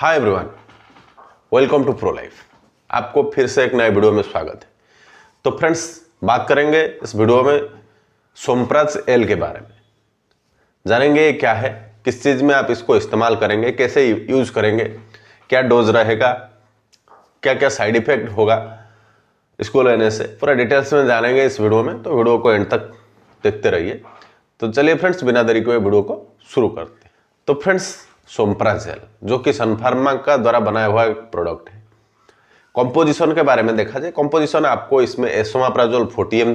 hi everyone welcome to Pro Life आपको फिर से एक नए वीडियो में स्वागत है तो फ्रेंड्स बात करेंगे इस वीडियो में सोमप्रत एल के बारे में जानेंगे ये क्या है किस चीज़ में आप इसको इस्तेमाल करेंगे कैसे यूज करेंगे क्या डोज रहेगा क्या क्या साइड इफेक्ट होगा इसको लेने से पूरा डिटेल्स में जानेंगे इस वीडियो में तो वीडियो को एंड तक देखते रहिए तो चलिए फ्रेंड्स बिना देरी के वीडियो को शुरू करते हैं तो फ्रेंड्स सोमप्राजेल जो कि सनफार्मा का द्वारा बनाया हुआ एक प्रोडक्ट है कॉम्पोजिशन के बारे में देखा जाए कॉम्पोजिशन आपको इसमें एसोमाप्राजोल फोर्टी एम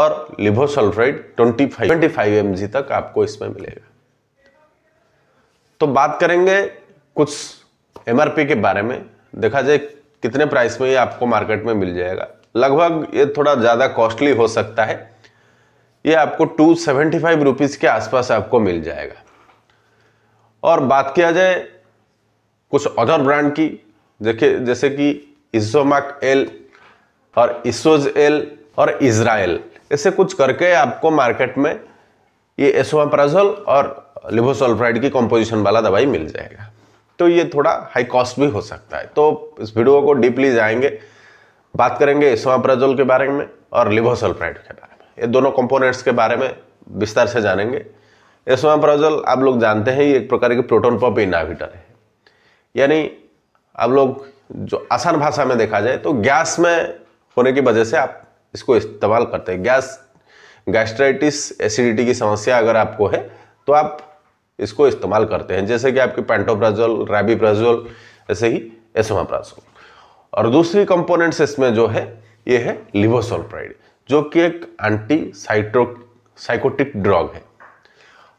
और levosulpiride twenty five twenty five M तक आपको इसमें मिलेगा तो बात करेंगे कुछ एमआरपी के बारे में देखा जाए कितने प्राइस में ये आपको मार्केट में मिल जाएगा लगभग ये थोड़ा ज़्यादा कॉस्टली हो सकता है ये आपको टू सेवेंटी फाइव रुपीज़ के आसपास आपको मिल जाएगा और बात किया जाए कुछ अदर ब्रांड की देखिए जैसे कि इसोमैक एल और इसोज एल और इसराइल ऐसे कुछ करके आपको मार्केट में ये एसोमाप्राजोल और लिवोसल्फ्राइड की कंपोजिशन वाला दवाई मिल जाएगा तो ये थोड़ा हाई कॉस्ट भी हो सकता है तो इस वीडियो को डीपली जाएंगे बात करेंगे एसोमाप्राजोल के बारे में और लिवोसल्फ्राइड के बारे में ये दोनों कंपोनेंट्स के बारे में विस्तार से जानेंगे एसमाप्राजल आप लोग जानते हैं ये एक प्रकार के प्रोटोन पम्प इनाविटर है यानी आप लोग जो आसान भाषा में देखा जाए तो गैस में होने की वजह से आप इसको इस्तेमाल करते हैं गैस गैस्ट्राइटिस एसिडिटी की समस्या अगर आपको है तो आप इसको इस्तेमाल करते हैं जैसे कि आपके पेंटोप्राजोल रैबीप्राजोल ऐसे ही एसोमाप्राजोल और दूसरी कंपोनेंट्स इसमें जो है ये है लिवोसोलप्राइड जो कि एक एंटी साइट्रो साइकोटिक ड्रग है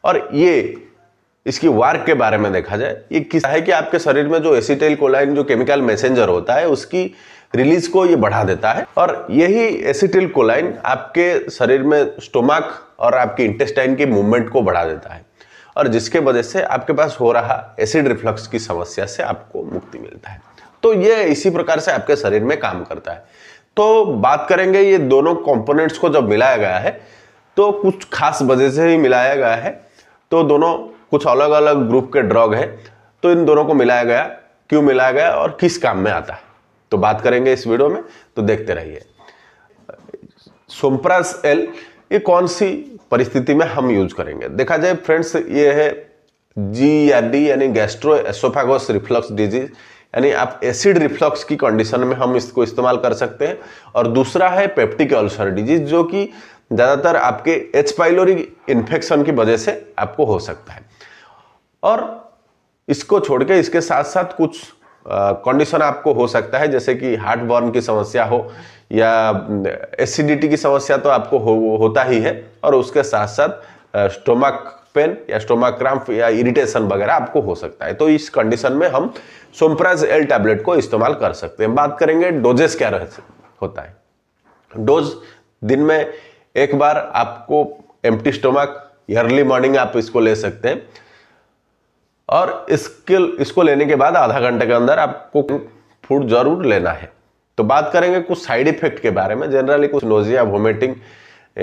और ये इसकी वर्क के बारे में देखा जाए ये किस है कि आपके शरीर में जो एसिटाइल कोलाइन जो केमिकल मैसेंजर होता है उसकी रिलीज को ये बढ़ा देता है और यही एसिटिल कोलाइन आपके शरीर में स्टोमक और आपके इंटेस्टाइन के मूवमेंट को बढ़ा देता है और जिसके वजह से आपके पास हो रहा एसिड रिफ्लक्स की समस्या से आपको मुक्ति मिलता है तो ये इसी प्रकार से आपके शरीर में काम करता है तो बात करेंगे ये दोनों कंपोनेंट्स को जब मिलाया गया है तो कुछ खास वजह से ही मिलाया गया है तो दोनों कुछ अलग अलग ग्रुप के ड्रग है तो इन दोनों को मिलाया गया क्यों मिलाया गया और किस काम में आता है तो बात करेंगे इस वीडियो में तो देखते रहिए सोमप्रास एल ये कौन सी परिस्थिति में हम यूज करेंगे देखा जाए फ्रेंड्स ये है जी या डी यानी गैस्ट्रो एसोफेगोस रिफ्लक्स डिजीज यानी आप एसिड रिफ्लक्स की कंडीशन में हम इसको इस्तेमाल कर सकते हैं और दूसरा है पेप्टिक अल्सर डिजीज जो कि ज़्यादातर आपके एच पाइलोरी इन्फेक्शन की वजह से आपको हो सकता है और इसको छोड़ के इसके साथ साथ कुछ कंडीशन आपको हो सकता है जैसे कि हार्ट बर्न की समस्या हो या एसिडिटी की समस्या तो आपको हो, होता ही है और उसके साथ साथ स्टोमक पेन या स्टोमक क्राम्प या इरिटेशन वगैरह आपको हो सकता है तो इस कंडीशन में हम सोमप्राज एल टैबलेट को इस्तेमाल कर सकते हैं बात करेंगे डोजेस क्या रह होता है डोज दिन में एक बार आपको एम्प्टी स्टोमक अर्ली मॉर्निंग आप इसको ले सकते हैं और इसके इसको लेने के बाद आधा घंटे के अंदर आपको फूड जरूर लेना है तो बात करेंगे कुछ साइड इफेक्ट के बारे में जनरली कुछ नोजिया वोमिटिंग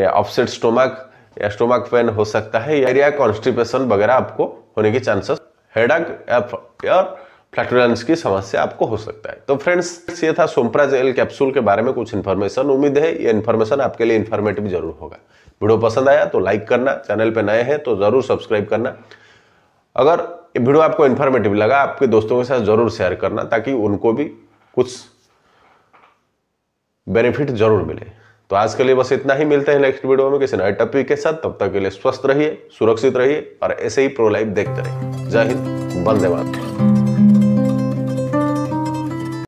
ऑफसेट स्टोमक या स्टोमक पेन हो सकता है या कॉन्स्टिपेशन वगैरह आपको होने के चांसेस हेडक या फ्लैक्टोरेंस की समस्या आपको हो सकता है तो फ्रेंड्स ये था सोमप्राजेल कैप्सूल के बारे में कुछ इन्फॉर्मेशन उम्मीद है ये इन्फॉर्मेशन आपके लिए इन्फॉर्मेटिव जरूर होगा वीडियो पसंद आया तो लाइक करना चैनल पर नए हैं तो जरूर सब्सक्राइब करना अगर ये वीडियो आपको इन्फॉर्मेटिव लगा आपके दोस्तों के साथ जरूर शेयर करना ताकि उनको भी कुछ बेनिफिट जरूर मिले तो आज के लिए बस इतना ही मिलते हैं नेक्स्ट वीडियो में किसी नए टॉपिक के साथ तब तक के लिए स्वस्थ रहिए सुरक्षित रहिए और ऐसे ही प्रो लाइफ देखते रहिए जय हिंद वंदे मातरम